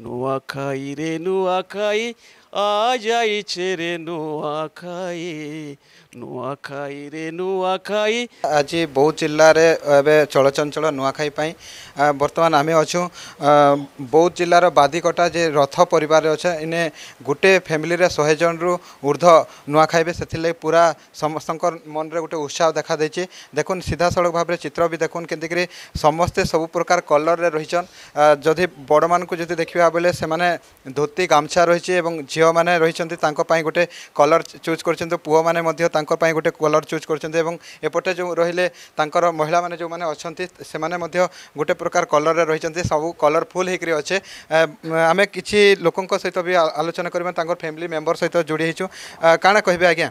の赤いれぬ赤い আ যাইছে রে নুয়াখাই নুয়াখাই ରେ ନୂଆଖାଇ ଆଜି ବୌଦ୍ଧ ଜିଲ୍ଲାରେ ଏବେ ଚଳଚଞ୍ଚଳ ନୂଆଖାଇ ପାଇଁ ବର୍ତ୍ତମାନ ଆମେ ଅଛୁ ବୌଦ୍ଧ ଜିଲ୍ଲାର ବାଦିକଟା ଯେ ରଥ ପରିବାରରେ ଅଛେ ଇନେ ଗୋଟେ ଫ୍ୟାମିଲିରେ ଶହେ ଜଣରୁ ଉର୍ଦ୍ଧ୍ୱ ନୂଆ ଖାଇବେ ସେଥିର୍ଲାଗି ପୁରା ସମସ୍ତଙ୍କ ମନରେ ଗୋଟେ ଉତ୍ସାହ ଦେଖାଦେଇଛି ଦେଖୁନ୍ ସିଧାସଳଖ ଭାବରେ ଚିତ୍ର ବି ଦେଖୁନ୍ କେମିତିକିରି ସମସ୍ତେ ସବୁ ପ୍ରକାର କଲର୍ରେ ରହିଛନ୍ ଯଦି ବଡ଼ମାନଙ୍କୁ ଯଦି ଦେଖିବା ବୋଲେ ସେମାନେ ଧୋତି ଗାମୁଛା ରହିଛି ଏବଂ ଝିଅ ଝିଅମାନେ ରହିଛନ୍ତି ତାଙ୍କ ପାଇଁ ଗୋଟେ କଲର୍ ଚୁଜ୍ କରିଛନ୍ତି ପୁଅମାନେ ମଧ୍ୟ ତାଙ୍କ ପାଇଁ ଗୋଟେ କଲର୍ ଚୁଜ୍ କରିଛନ୍ତି ଏବଂ ଏପଟେ ଯେଉଁ ରହିଲେ ତାଙ୍କର ମହିଳାମାନେ ଯେଉଁମାନେ ଅଛନ୍ତି ସେମାନେ ମଧ୍ୟ ଗୋଟେ ପ୍ରକାର କଲର୍ରେ ରହିଛନ୍ତି ସବୁ କଲର୍ଫୁଲ୍ ହେଇକରି ଅଛେ ଆମେ କିଛି ଲୋକଙ୍କ ସହିତ ବି ଆଲୋଚନା କରିବା ତାଙ୍କର ଫ୍ୟାମିଲି ମେମ୍ବର ସହିତ ଯୋଡ଼ି ହେଇଛୁ କାଣା କହିବେ ଆଜ୍ଞା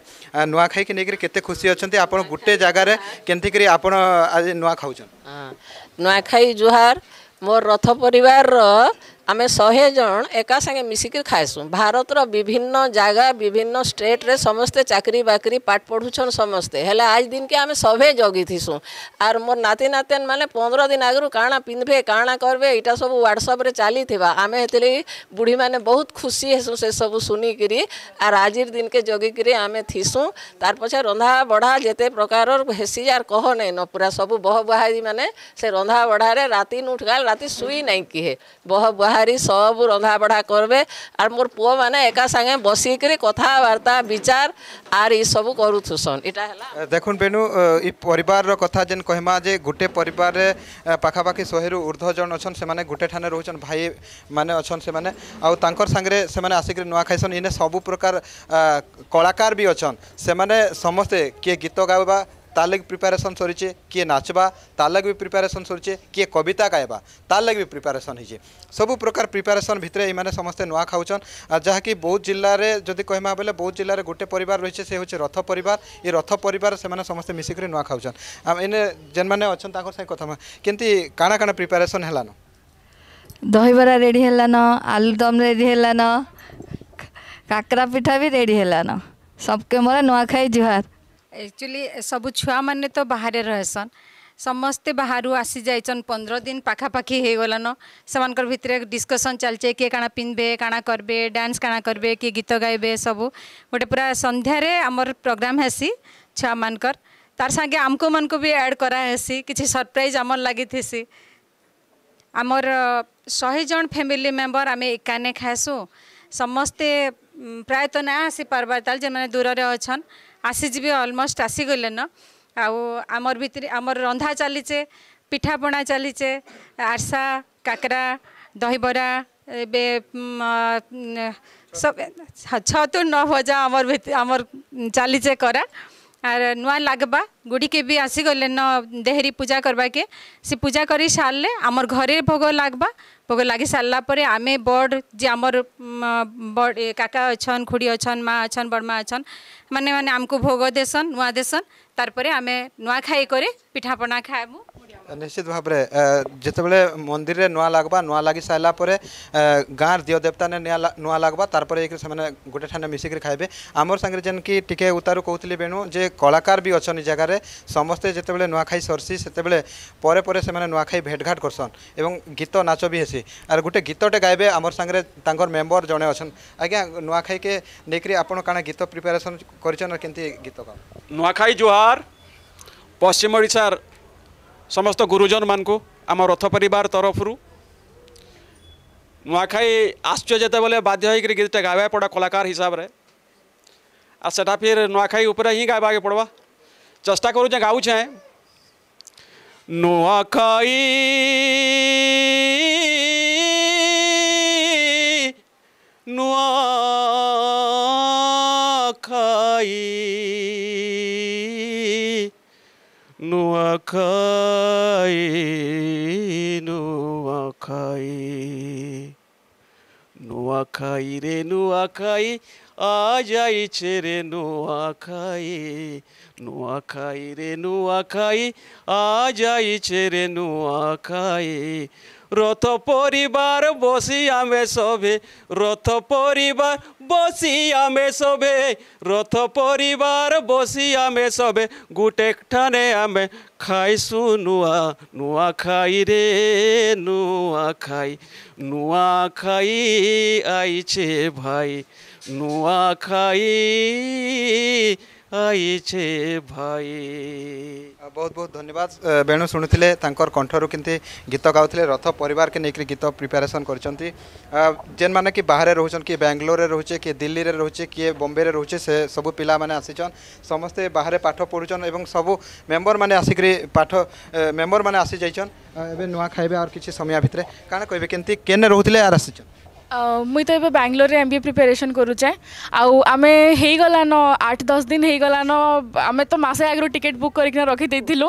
ନୂଆଖାଇକି ନେଇକରି କେତେ ଖୁସି ଅଛନ୍ତି ଆପଣ ଗୋଟେ ଜାଗାରେ କେମିତିକରି ଆପଣ ଆଜି ନୂଆ ଖାଉଛନ୍ତି ନୂଆଖାଇ ଜୁହାର ମୋର ରଥ ପରିବାରର आम शहे जन एका सागे मिसिक खाएसुँ भारत विभिन्न जगह विभिन्न स्टेट रे समस्ते चाकरी बाकरी पाठ पढ़ुन समस्ते हेले आज दिन के आम सभे जगी थीसु आर मोर नाती नाते मैंने पंद्रह दिन आगु काणा पिंधे काणा करवे इटा सब ह्वाट्सअप चली थी आम से बुढ़ी मैंने बहुत खुशी हेसु से सब सुनिकी आर आज दिन के जगिक आम थीसुँ तार पचे रंधा बढ़ा जिते प्रकार हेसी आर कह नहीं न पूरा सब बह बुहारी मैंने से रंधा बढ़ा रे राति उठ गए राति सुई नहीं किए बह बुहारी ବାହାରି ସବୁ ରନ୍ଧାବଢ଼ା କରବେ ଆର୍ ମୋର ପୁଅମାନେ ଏକା ସାଙ୍ଗେ ବସିକିରି କଥାବାର୍ତ୍ତା ବିଚାର ଆର୍ ଇସବୁ କରୁଥିସନ୍ ଇଟା ହେଲା ଦେଖୁନ୍ ବେଣୁ ଇ ପରିବାରର କଥା ଯେନ୍ କହେମା ଯେ ଗୋଟେ ପରିବାରରେ ପାଖାପାଖି ଶହେରୁ ଉର୍ଦ୍ଧ୍ୱ ଜଣ ଅଛନ୍ ସେମାନେ ଗୋଟେ ଠାନେ ରହୁଛନ୍ ଭାଇ ମାନେ ଅଛନ୍ ସେମାନେ ଆଉ ତାଙ୍କର ସାଙ୍ଗରେ ସେମାନେ ଆସିକିରି ନୂଆ ଖାଇସନ୍ ଇନେ ସବୁ ପ୍ରକାର କଳାକାର ବି ଅଛନ୍ ସେମାନେ ସମସ୍ତେ କିଏ ଗୀତ ଗାଇବା তার লাগি প্রিপারেসন সরিছে কিয়ে নাচবা তার লাগি প্রিপারেসন সরিছে কিয়ে কবিতা গাইবা তার লাগি প্রিপারেসন হয়েছে সবু প্রকার প্রিপারেসন ভিতরে এই মানে সমস্ত নূয়া খাওছন আর যাকি বৌদ্ধ জেলার যদি কহমা বেলে বৌদ্ধ জেলার গোটে পরিবার রয়েছে সে হচ্ছে রথ পরিবার এই রথ পরিবার সে সমস্ত সমস্তে মিশিকি নূয়া খাওছন এনে যেন মানে অনেক তাঁর সাথে কথা কিন্তু কাণা কাণা প্রিপারেসন হেলানো ଦହିବରା ରେଡ଼ି ହେଲାନ ready ready kakara pitha pitha ready ready সবকে ସବକେ ମୋର খাই ଜୁହାର एक्चुअली सब छु त बाहे रहेछन् समस्ते बाहारु आसि जाइछन् पन्ध्र दिन पाखापागलन समाको भित्र डिस्कसन चाहिँ के कािबे काँ डांस डान्स कबे के गीत गाइबे सब गोटे पुरा सन्धारे अब प्रोग्राम हेसी छुवा तर सागे अमी एड गराहे किछि सरप्राइज आम जन फ्यमिली मेम्बर आमे एकाने खाएसु समस्ते ପ୍ରାୟତଃ ନା ଆସିପାର୍ବାର୍ ତାହେଲେ ଯେମାନେ ଦୂରରେ ଅଛନ୍ ଆସିଯିବେ ଅଲମୋଷ୍ଟ ଆସିଗଲେନ ଆଉ ଆମର ଭିତରେ ଆମର ରନ୍ଧା ଚାଲିଛେ ପିଠାପଣା ଚାଲିଛେ ଆରସା କାକରା ଦହିବରା ଏବେ ଛତୁ ନ ଭଜା ଆମର ଆମର ଚାଲିଛେ କରା আর নয় লাগবা গুড়িকে বি আসিগলে ন দেহরি পূজা করবাকে সে পূজা করে সারলে আমার ঘরে ভোগ লাগবা ভোগ লাগি সারা পরে আমি বড় যে আমার বড় কাকা অছন খুড়ি অছন মা অছন বড়মা অছন মানে মানে আমকু ভোগ দেসন নূয়া দেসন তারপরে আমি নূয়া খাই করে পিঠাপনা খাইমু নিশ্চিত ভাবে যেতবে মন্দিরে নয় লাগবা নয় লাগি সারা পরে গাঁর দিও দেবতা নয় লাগবা তারপরে যাই সে গোটে ঠানে মিশিক খাইবে আমার সাংরে যেনকি টিকি উতারু কৌলি বেণু যে কলাকার বি অনেক জায়গার সমস্তে যেতবে নূয়াখাই সরসি সেতবে পরে পরে সে নূয়াখাই ভেটঘাট করসন এবং গীত নাচ বি হেসি আর গোটে গীতটে গাইবে আমার সাংরে তাঁর মেম্বর জনে অছেন আজ্ঞা নূয়াখাইকে নেই আপনার কাণা গীত প্রিপারেসন করছেন আর কিন্তু গীত গাও নূয়াখাই জুহার পশ্চিম ওড়িশার ସମସ୍ତ ଗୁରୁଜନମାନଙ୍କୁ ଆମ ରଥ ପରିବାର ତରଫରୁ ନୂଆଖାଇ ଆସୁଛେ ଯେତେବେଳେ ବାଧ୍ୟ ହେଇକରି ଗୀତଟା ଗାଇବାକୁ ପଡ଼ା କଳାକାର ହିସାବରେ ଆଉ ସେଟା ଫିର୍ ନୂଆଖାଇ ଉପରେ ହିଁ ଗାଇବାକେ ପଡ଼ବା ଚେଷ୍ଟା କରୁଛେଁ ଗାଉଛେଁ ନୂଆଖାଇ ନୂଆଖାଇ नुआखाई नुआखाई नुआखाई रे नुआखाई आ जाइछे रे नुआखाई नुआखाई रे नुआखाई आ जाइछे रे नुआखाई রথ পরিবার বসি আমে সবে রথ পরিবার বসি আমে সবে রথ পরিবার বসি আমে সবে গুটে ঠানে আমে খাইছু নুয়া নুয়া খাই রে নুয়া খাই নুয়া খাই আইছে ভাই নুয়া খাই ଆଇ ଛେ ଭାଇ ବହୁତ ବହୁତ ଧନ୍ୟବାଦ ବେଣୁ ଶୁଣୁଥିଲେ ତାଙ୍କର କଣ୍ଠରୁ କେମିତି ଗୀତ ଗାଉଥିଲେ ରଥ ପରିବାରକେ ନେଇକରି ଗୀତ ପ୍ରିପାରେସନ୍ କରିଛନ୍ତି ଯେନ୍ମାନେ କି ବାହାରେ ରହୁଛନ୍ କିଏ ବାଙ୍ଗାଲୋରରେ ରହୁଛେ କିଏ ଦିଲ୍ଲୀରେ ରହୁଛେ କିଏ ବମ୍ବେରେ ରହୁଛେ ସେ ସବୁ ପିଲାମାନେ ଆସିଛନ୍ ସମସ୍ତେ ବାହାରେ ପାଠ ପଢ଼ୁଛନ୍ ଏବଂ ସବୁ ମେମ୍ବରମାନେ ଆସିକରି ପାଠ ମେମ୍ବରମାନେ ଆସିଯାଇଛନ୍ ଏବେ ନୂଆ ଖାଇବେ ଆଉ କିଛି ସମୟ ଭିତରେ କାଣା କହିବେ କେମିତି କେନେ ରହୁଥିଲେ ଆର୍ ଆସିଛନ୍ ମୁଇଁ ତ ଏବେ ବାଙ୍ଗଲୋରରେ ଏମ୍ ବି ଏ ପ୍ରିପାରେସନ୍ କରୁଛେ ଆଉ ଆମେ ହେଇଗଲାନ ଆଠ ଦଶ ଦିନ ହେଇଗଲାନ ଆମେ ତ ମାସେ ଆଗରୁ ଟିକେଟ୍ ବୁକ୍ କରିକିନା ରଖିଦେଇଥିଲୁ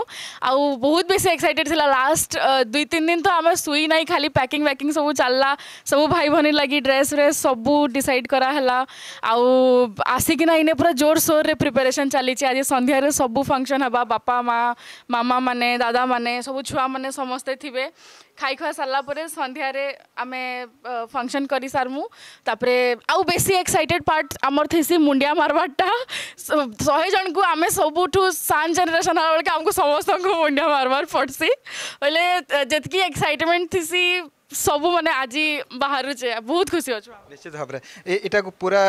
ଆଉ ବହୁତ ବେଶୀ ଏକ୍ସାଇଟେଡ଼ ଥିଲା ଲାଷ୍ଟ ଦୁଇ ତିନି ଦିନ ତ ଆମେ ଶୁଇ ନାହିଁ ଖାଲି ପ୍ୟାକିଂ ପ୍ୟାକିଂ ସବୁ ଚାଲିଲା ସବୁ ଭାଇ ଭଉଣୀ ଲାଗି ଡ୍ରେସ୍ ଫ୍ରେସ୍ ସବୁ ଡିସାଇଡ଼ କରାହେଲା ଆଉ ଆସିକିନା ଏଇନେ ପୁରା ଜୋରସୋରରେ ପ୍ରିପାରେସନ୍ ଚାଲିଛି ଆଜି ସନ୍ଧ୍ୟାରେ ସବୁ ଫଙ୍କସନ୍ ହେବା ବାପା ମା' ମାମାମାନେ ଦାଦାମାନେ ସବୁ ଛୁଆମାନେ ସମସ୍ତେ ଥିବେ ଖାଇ ଖୁଆ ସାରିଲା ପରେ ସନ୍ଧ୍ୟାରେ ଆମେ ଫଙ୍କସନ୍ କରିସାରମୁ ତାପରେ ଆଉ ବେଶୀ ଏକ୍ସାଇଟେଡ୍ ପାର୍ଟ ଆମର ଥିସି ମୁଣ୍ଡିଆ ମାରବାରଟା ଶହେ ଜଣଙ୍କୁ ଆମେ ସବୁଠୁ ସାନ୍ ଜେନେରେସନ୍ ହେଲା ବେଳକେ ଆମକୁ ସମସ୍ତଙ୍କୁ ମୁଣ୍ଡିଆ ମାରବାର ପଡ଼୍ସି ବୋଇଲେ ଯେତିକି ଏକ୍ସାଇଟମେଣ୍ଟ ଥିସି ସବୁ ମାନେ ଆଜି ବାହାରୁଛେ ବହୁତ ଖୁସି ଅଛୁ ନିଶ୍ଚିତ ଭାବରେ ଏଇଟାକୁ ପୁରା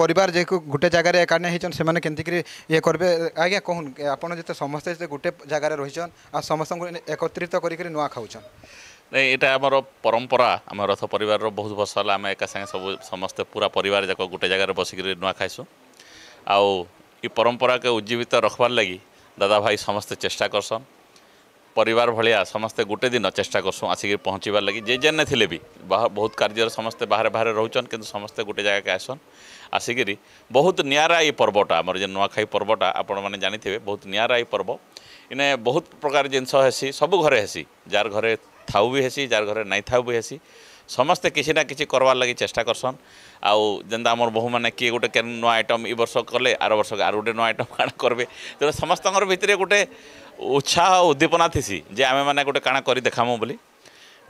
ପରିବାର ଯେହେତୁ ଗୋଟେ ଜାଗାରେ ଏକାଠି ହେଇଛନ୍ ସେମାନେ କରି ଇଏ କରିବେ ଆଜ୍ଞା କହୁନ୍ ଆପଣ ଯେତେ ସମସ୍ତେ ଯେତେ ଗୋଟେ ଜାଗାରେ ରହିଛନ୍ ଆଉ ସମସ୍ତଙ୍କୁ ଏକତ୍ରିତ କରିକିରି ନୂଆ ଖାଉଛନ୍ ନାଇଁ ଏଇଟା ଆମର ପରମ୍ପରା ଆମେ ରଥ ପରିବାରର ବହୁତ ବର୍ଷ ହେଲା ଆମେ ଏକା ସାଙ୍ଗେ ସବୁ ସମସ୍ତେ ପୁରା ପରିବାର ଯାକ ଗୋଟେ ଜାଗାରେ ବସିକିରି ନୂଆ ଖାଇସୁଁ ଆଉ ଇ ପରମ୍ପରାକେ ଉଜ୍ଜୀବିତ ରଖବାର୍ ଲାଗି ଦାଦା ଭାଇ ସମସ୍ତେ ଚେଷ୍ଟା କରସନ୍ ପରିବାର ଭଳିଆ ସମସ୍ତେ ଗୋଟେ ଦିନ ଚେଷ୍ଟା କରସୁଁ ଆସିକି ପହଞ୍ଚିବାର ଲାଗି ଯେ ଯେନେ ଥିଲେ ବି ବହୁତ କାର୍ଯ୍ୟରେ ସମସ୍ତେ ବାହାରେ ବାହାରେ ରହୁଛନ୍ କିନ୍ତୁ ସମସ୍ତେ ଗୋଟେ ଜାଗାକେ ଆସନ୍ ଆସିକିରି ବହୁତ ନିଆରା ଏଇ ପର୍ବଟା ଆମର ଯେ ନୂଆଖାଇ ପର୍ବଟା ଆପଣମାନେ ଜାଣିଥିବେ ବହୁତ ନିଆରା ଏଇ ପର୍ବ ଇନେ ବହୁତ ପ୍ରକାର ଜିନିଷ ହେସି ସବୁ ଘରେ ହେସି ଯାହାର ଘରେ থাউ ବି ହେସି ଯାହାର ଘରେ ନାଇଁ ଥାଉ ବି ହେସି ସମସ୍ତେ କିଛି ନା କିଛି କର୍ବାର୍ ଲାଗି ଚେଷ୍ଟା କରସନ୍ ଆଉ ଯେନ୍ତା ଆମର ବୋହୂମାନେ କିଏ ଗୋଟେ କେନ୍ ନୂଆ ଆଇଟମ୍ ଏ ବର୍ଷ କଲେ ଆର ବର୍ଷ ଆର ଗୋଟେ ନୂଆ ଆଇଟମ୍ କାଣା କରିବେ ତେଣୁ ସମସ୍ତଙ୍କର ଭିତରେ ଗୋଟେ ଉତ୍ସାହ ଉଦ୍ଦୀପନା ଥିସି ଯେ ଆମେମାନେ ଗୋଟେ କାଣା କରି ଦେଖାମୁ ବୋଲି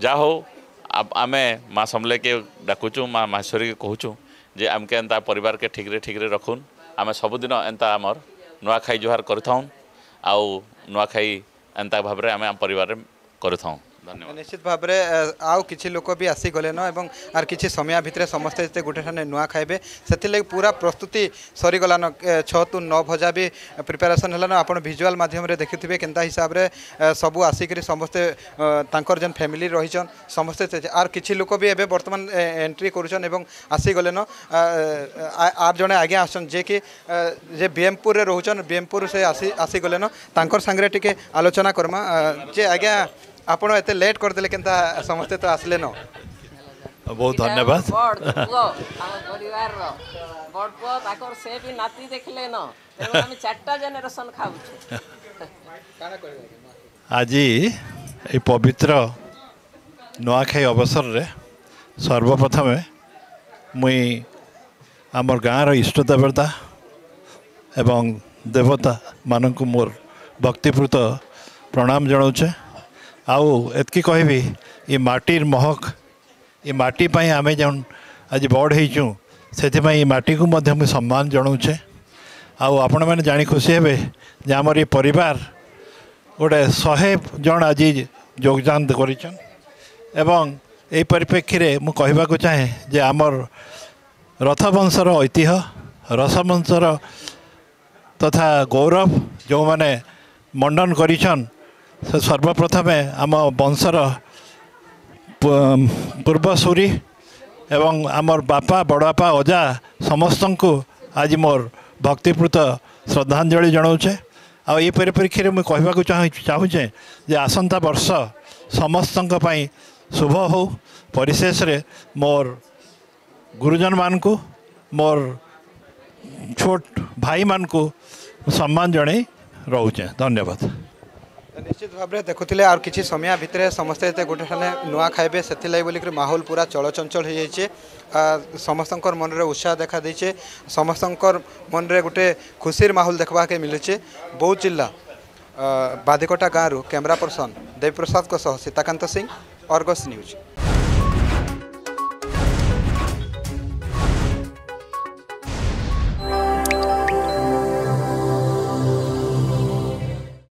ଯାହା ହଉ ଆମେ ମା ସମଲେଇକେ ଡାକୁଛୁ ମା ମାହେଶ୍ୱରୀକେ କହୁଛୁ ଯେ ଆମକେ ଏନ୍ତା ପରିବାରକେ ଠିକ୍ରେ ଠିକ୍ରେ ରଖୁନ୍ ଆମେ ସବୁଦିନ ଏନ୍ତା ଆମର ନୂଆଖାଇ ଜୁହାର କରିଥାଉଁ ଆଉ ନୂଆଖାଇ ଏନ୍ତା ଭାବରେ ଆମେ ଆମ ପରିବାରରେ କରିଥାଉଁ ଧନ୍ୟବାଦ ନିଶ୍ଚିତ ଭାବରେ ଆଉ କିଛି ଲୋକ ବି ଆସିଗଲେନ ଏବଂ ଆର୍ କିଛି ସମୟ ଭିତରେ ସମସ୍ତେ ଯେତେ ଗୋଟେ ଠାନେ ନୂଆ ଖାଇବେ ସେଥିଲାଗି ପୁରା ପ୍ରସ୍ତୁତି ସରିଗଲାନ ଛଅରୁ ନଅ ଭଜା ବି ପ୍ରିପାରେସନ୍ ହେଲାନ ଆପଣ ଭିଜୁଆଲ୍ ମାଧ୍ୟମରେ ଦେଖିଥିବେ କେନ୍ତା ହିସାବରେ ସବୁ ଆସିକରି ସମସ୍ତେ ତାଙ୍କର ଯେନ୍ ଫ୍ୟାମିଲି ରହିଛନ୍ ସମସ୍ତେ ଆର୍ କିଛି ଲୋକ ବି ଏବେ ବର୍ତ୍ତମାନ ଏଣ୍ଟ୍ରି କରୁଛନ୍ ଏବଂ ଆସିଗଲେନ ଆର୍ ଜଣେ ଆଜ୍ଞା ଆସୁଛନ୍ ଯିଏକି ଯେ ବିଏମ୍ପୁରରେ ରହୁଛନ୍ ବିଏମ୍ପୁର ସେ ଆସି ଆସିଗଲେନ ତାଙ୍କର ସାଙ୍ଗରେ ଟିକେ ଆଲୋଚନା କର୍ମା ଯେ ଆଜ୍ଞା ଆପଣ ଏତେ ଲେଟ୍ କରିଦେଲେ କେନ୍ତା ସମସ୍ତେ ତ ଆସିଲେନ ବହୁତ ଧନ୍ୟବାଦ ବଡ଼ ପୁଅ ତାଙ୍କର ସେ ବି ନାତି ଦେଖିଲେନ ଆମେ ଚାରିଟା ଜେନେରେସନ୍ ଖାଉଛୁ ଆଜି ଏଇ ପବିତ୍ର ନୂଆଖାଇ ଅବସରରେ ସର୍ବପ୍ରଥମେ ମୁଇଁ ଆମର ଗାଁର ଇଷ୍ଟ ଦେବତା ଏବଂ ଦେବତାମାନଙ୍କୁ ମୋର ଭକ୍ତିପୂତ ପ୍ରଣାମ ଜଣାଉଛେ ଆଉ ଏତିକି କହିବି ଏ ମାଟିର ମହକ ଏ ମାଟି ପାଇଁ ଆମେ ଯେଉଁ ଆଜି ବଡ଼ ହେଇଛୁ ସେଥିପାଇଁ ଏ ମାଟିକୁ ମଧ୍ୟ ମୁଁ ସମ୍ମାନ ଜଣାଉଛେ ଆଉ ଆପଣମାନେ ଜାଣି ଖୁସି ହେବେ ଯେ ଆମର ଏ ପରିବାର ଗୋଟେ ଶହେ ଜଣ ଆଜି ଯୋଗଦାନ କରିଛନ୍ ଏବଂ ଏହି ପରିପ୍ରେକ୍ଷୀରେ ମୁଁ କହିବାକୁ ଚାହେଁ ଯେ ଆମର ରଥବଂଶର ଐତିହ୍ୟ ରସବଂଶର ତଥା ଗୌରବ ଯେଉଁମାନେ ମଣ୍ଡନ କରିଛନ୍ତି ସର୍ବପ୍ରଥମେ ଆମ ବଂଶର ପୂର୍ବସୂରୀ ଏବଂ ଆମର ବାପା ବଡ଼ବାପା ଅଜା ସମସ୍ତଙ୍କୁ ଆଜି ମୋର ଭକ୍ତିପୂତ ଶ୍ରଦ୍ଧାଞ୍ଜଳି ଜଣାଉଛେ ଆଉ ଏ ପରିପ୍ରେକ୍ଷୀରେ ମୁଁ କହିବାକୁ ଚାହୁଁ ଚାହୁଁଛେ ଯେ ଆସନ୍ତା ବର୍ଷ ସମସ୍ତଙ୍କ ପାଇଁ ଶୁଭ ହେଉ ପରିଶେଷରେ ମୋର ଗୁରୁଜନମାନଙ୍କୁ ମୋର ଛୋଟ ଭାଇମାନଙ୍କୁ ସମ୍ମାନ ଜଣାଇ ରହୁଛେ ଧନ୍ୟବାଦ নিশ্চিত ভাবে দেখুলে আর কিছু সময় ভিতরে সমস্ত যেতে গোটে ঠানে নূয়া খাইবে সেলাই বলি মাহল পুরা চলচঞ্চল হয়ে যাইছে ସମସ୍ତଙ୍କର ମନରେ ଉତ୍ସାହ ଦେଖାଦେଇଛେ ସମସ୍ତଙ୍କର ମନରେ ଗୋଟେ ଖୁସିର ମାହୋଲ ଦେଖ୍ବାକେ ମିଲୁଛେ ବୌଦ୍ଧ ଜିଲ୍ଲା ବାଦିକଟା ଗାଁରୁ କ୍ୟାମେରା ପର୍ସନ୍ ଦେବୀପ୍ରସାଦଙ୍କ ସହ ସୀତାକାନ୍ତ ସିଂ ଅର୍ଗସ୍ ନ୍ୟୁଜ୍